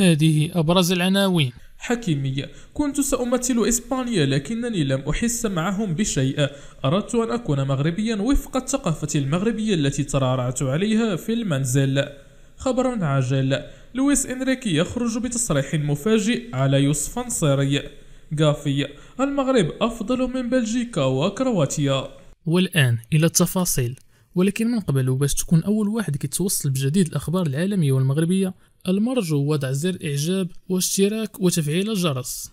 هذه أبرز العناوين حكيمية كنت سأمثل إسبانيا لكنني لم أحس معهم بشيء أردت أن أكون مغربيا وفق الثقافة المغربية التي ترعرعت عليها في المنزل خبر عاجل لويس إنريكي يخرج بتصريح مفاجئ على يوسف أنصاري غافي المغرب أفضل من بلجيكا وكرواتيا والآن إلى التفاصيل ولكن من قبل باش تكون أول واحد كيتوصل بجديد الأخبار العالمية والمغربية المرجو وضع زر إعجاب واشتراك وتفعيل الجرس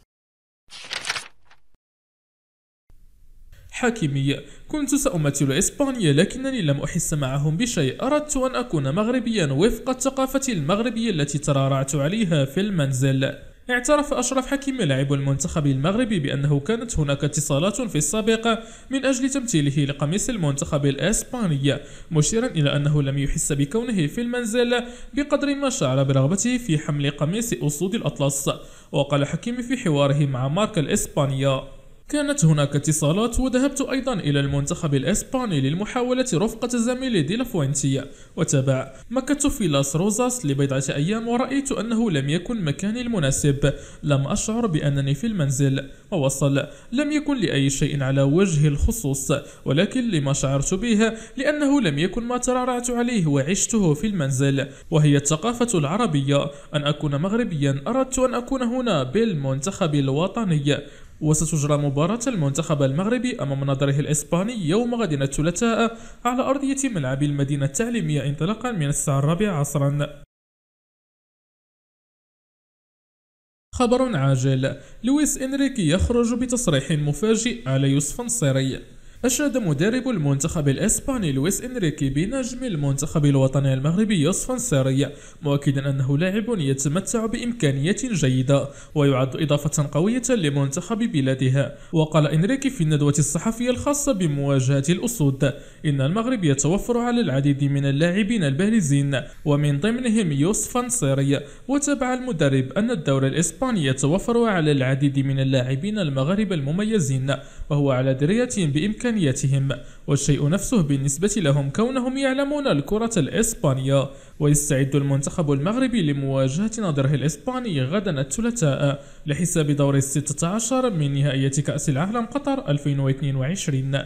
حاكمية كنت سأمثل إسبانيا لكنني لم أحس معهم بشيء أردت أن أكون مغربيا وفق الثقافة المغربية التي ترعرعت عليها في المنزل اعترف أشرف حكيم لاعب المنتخب المغربي بأنه كانت هناك اتصالات في السابق من أجل تمثيله لقميص المنتخب الإسباني مشيرا إلى أنه لم يحس بكونه في المنزل بقدر ما شعر برغبته في حمل قميص أسود الأطلس وقال حكيم في حواره مع ماركا الإسبانية كانت هناك اتصالات وذهبت أيضا إلى المنتخب الإسباني للمحاولة رفقة زميلي دي لافوينتي وتابع مكثت في لاس روزاس لبضعة أيام ورأيت أنه لم يكن مكاني المناسب لم أشعر بأنني في المنزل ووصل لم يكن لأي شيء على وجه الخصوص ولكن لما شعرت به لأنه لم يكن ما ترعرعت عليه وعشته في المنزل وهي الثقافة العربية أن أكون مغربيا أردت أن أكون هنا بالمنتخب الوطني وستجرى مباراة المنتخب المغربي أمام نظره الإسباني يوم غد الثلاثاء على أرضية ملعب المدينة التعليمية انطلاقا من الساعة الرابعة عصرا خبر عاجل لويس إنريكي يخرج بتصريح مفاجئ على يوسف نصيري أشاد مدرب المنتخب الإسباني لويس إنريكي بنجم المنتخب الوطني المغربي يوسف انصاري مؤكدا أنه لاعب يتمتع بإمكانيات جيدة ويعد إضافة قوية لمنتخب بلادها وقال إنريكي في الندوة الصحفية الخاصة بمواجهة الأسود إن المغرب يتوفر على العديد من اللاعبين البارزين ومن ضمنهم يوسف سيري وتابع المدرب أن الدوري الإسباني يتوفر على العديد من اللاعبين المغاربة المميزين وهو على درية بإمكانيات إمكانيتهم والشيء نفسه بالنسبة لهم كونهم يعلمون الكرة الإسبانية ويستعد المنتخب المغربي لمواجهة نظره الإسباني غدا الثلاثاء لحساب دور الستة عشر من نهائية كأس العالم قطر 2022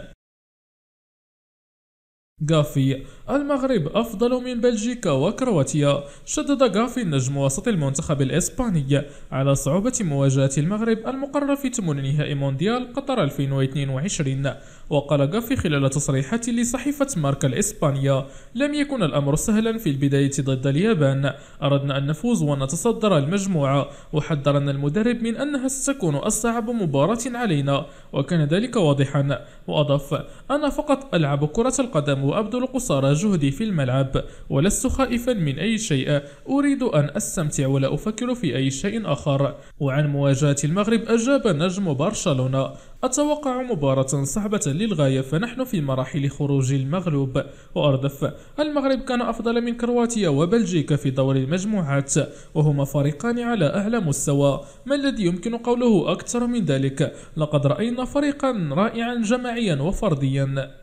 غافي المغرب أفضل من بلجيكا وكرواتيا شدد غافي نجم وسط المنتخب الإسباني على صعوبة مواجهة المغرب المقرر في ثمن نهائي مونديال قطر 2022 وقال جافي خلال تصريحات لصحيفة ماركا الإسبانية لم يكن الأمر سهلا في البداية ضد اليابان أردنا أن نفوز ونتصدر المجموعة وحذرنا المدرب من أنها ستكون أصعب مباراة علينا وكان ذلك واضحا وأضاف أنا فقط ألعب كرة القدم وأبذل قصارى جهدي في الملعب ولست خائفا من أي شيء أريد أن أستمتع ولا أفكر في أي شيء آخر وعن مواجهة المغرب أجاب نجم برشلونة أتوقع مباراة صعبة للغاية فنحن في مراحل خروج المغلوب وأردف المغرب كان أفضل من كرواتيا وبلجيكا في دور المجموعات وهما فريقان على أعلى مستوى ما الذي يمكن قوله أكثر من ذلك لقد رأينا فريقا رائعا جماعيا وفرديا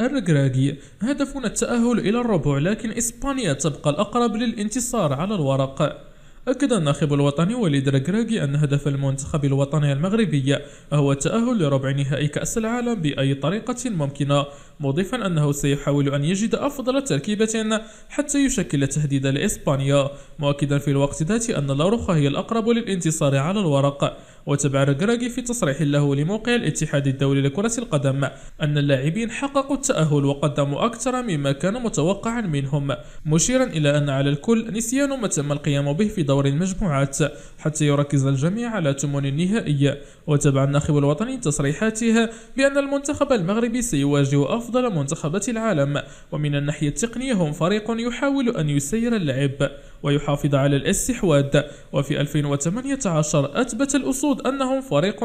الركراكي هدفنا التأهل إلى الربع لكن إسبانيا تبقى الأقرب للانتصار على الورق أكد الناخب الوطني وليد ركراكي أن هدف المنتخب الوطني المغربي هو التأهل لربع نهائي كأس العالم بأي طريقة ممكنة مضيفا أنه سيحاول أن يجد أفضل تركيبة حتى يشكل تهديدا لإسبانيا مؤكدا في الوقت ذاته أن لاروخا هي الأقرب للانتصار على الورق وتبع ركراكي في تصريح له لموقع الاتحاد الدولي لكرة القدم أن اللاعبين حققوا التأهل وقدموا أكثر مما كان متوقعا منهم مشيرا إلى أن على الكل نسيان ما تم القيام به في دور المجموعات حتى يركز الجميع على تمون النهائي وتابع الناخب الوطني تصريحاته بأن المنتخب المغربي سيواجه أفضل منتخبات العالم ومن الناحية التقنية هم فريق يحاول أن يسير اللعب ويحافظ على الاستحواذ وفي 2018 أثبت الأسود أنهم فريق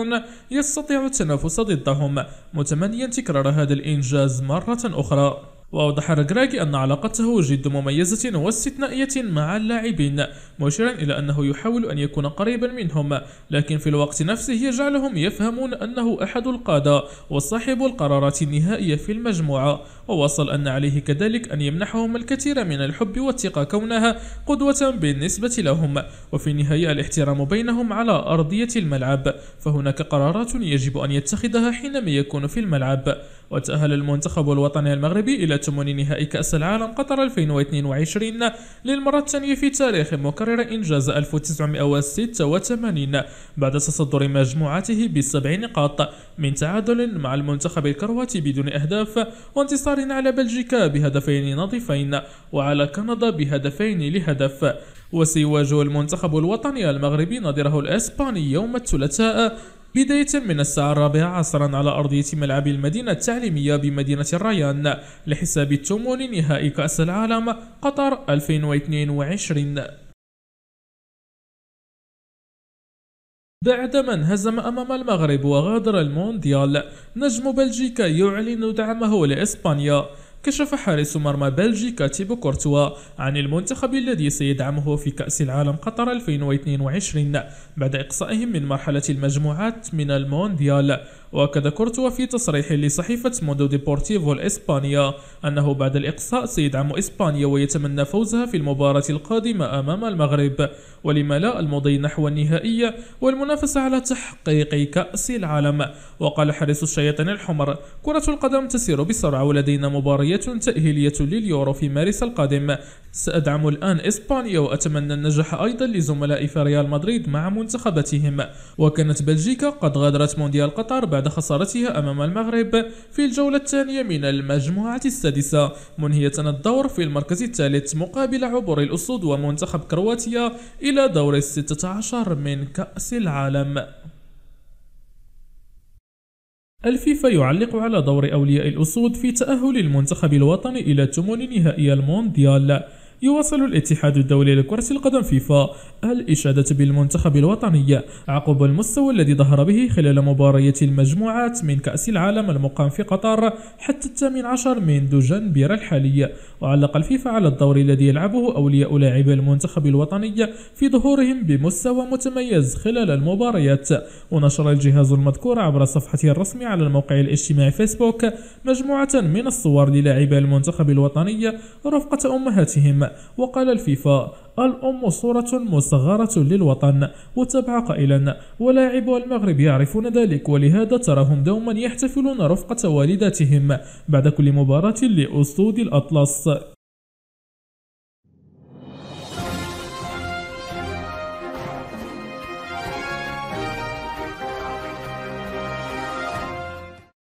يستطيع التنافس ضدهم متمنيا تكرار هذا الإنجاز مرة أخرى وأوضح رجراجي أن علاقته جد مميزة واستثنائية مع اللاعبين مشيرا إلى أنه يحاول أن يكون قريبا منهم لكن في الوقت نفسه يجعلهم يفهمون أنه أحد القادة وصاحب القرارات النهائية في المجموعة ووصل أن عليه كذلك أن يمنحهم الكثير من الحب والثقة كونها قدوة بالنسبة لهم وفي النهاية الاحترام بينهم على أرضية الملعب فهناك قرارات يجب أن يتخذها حينما يكون في الملعب وتأهل المنتخب الوطني المغربي إلى إلى ثمن نهائي كأس العالم قطر 2022 للمرة الثانية في تاريخ مكرر إنجاز 1986 بعد تصدر مجموعته بسبع نقاط من تعادل مع المنتخب الكرواتي بدون أهداف وانتصار على بلجيكا بهدفين نظيفين وعلى كندا بهدفين لهدف وسيواجه المنتخب الوطني المغربي نظيره الإسباني يوم الثلاثاء بداية من الساعة الرابعة عصرا على أرضية ملعب المدينة التعليمية بمدينة الريان لحساب التمون نهائي كأس العالم قطر 2022 بعدما انهزم أمام المغرب وغادر المونديال نجم بلجيكا يعلن دعمه لإسبانيا كشف حارس مرمى بلجيكا تيبو كورتوا عن المنتخب الذي سيدعمه في كأس العالم قطر 2022 بعد إقصائهم من مرحلة المجموعات من المونديال واكد كورتوا في تصريح لصحيفة موندو ديبورتيفو الإسبانية أنه بعد الإقصاء سيدعم إسبانيا ويتمنى فوزها في المباراة القادمة أمام المغرب ولما لا المضي نحو النهائية والمنافسة على تحقيق كأس العالم وقال حارس الشياطين الحمر كرة القدم تسير بسرعة ولدينا مباريات تأهيلية لليورو في مارس القادم سأدعم الآن إسبانيا وأتمنى النجاح أيضا لزملائي في ريال مدريد مع منتخباتهم وكانت بلجيكا قد غادرت مونديال قطر بعد خسارتها أمام المغرب في الجولة الثانية من المجموعة السادسة منهية الدور في المركز الثالث مقابل عبور الأسود ومنتخب كرواتيا إلى دور الستة عشر من كأس العالم الفيفا يعلق على دور أولياء الأسود في تأهل المنتخب الوطني إلى ثمن نهائي المونديال يواصل الاتحاد الدولي لكرة القدم فيفا الإشادة بالمنتخب الوطني عقب المستوى الذي ظهر به خلال مباريات المجموعات من كأس العالم المقام في قطر حتى الثامن عشر منذ جنبير الحالي وعلق الفيفا على الدور الذي يلعبه أولياء لاعبي المنتخب الوطني في ظهورهم بمستوى متميز خلال المباريات ونشر الجهاز المذكور عبر صفحته الرسمي على الموقع الاجتماعي فيسبوك مجموعة من الصور للاعبي المنتخب الوطني رفقة أمهاتهم وقال الفيفا الأم صورة مصغرة للوطن وتبع قائلا ولاعب المغرب يعرفون ذلك ولهذا تراهم دوما يحتفلون رفقة والداتهم بعد كل مباراة لأسود الأطلس